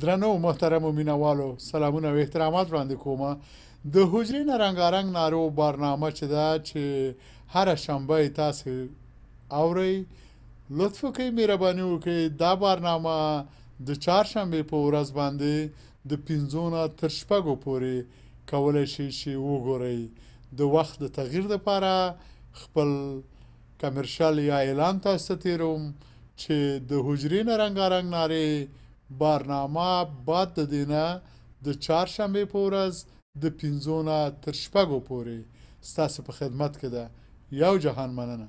درنو محترم مینوالو سلامونه او احترامات وړاندې کوم د حجرې نارنګارنګ نارو برنامه چې دا چې هر شنبه تاسو اوري لطف کوي مهرباني وکړئ دا برنامه د چهارشنبه په ورځ باندې د پنځونه تر شپږو پورې کولای شي چې وګورئ د وخت د تغییر لپاره خپل کمرشل یا اعلان تاسو ته تیروم چې د حجرې نارنګارنګ نارې بارنامه بعد د دینه د چهارشنبه په ورځ د 15 تر شپږو پورې ستاسو په خدمت کې ده یو جهان مننه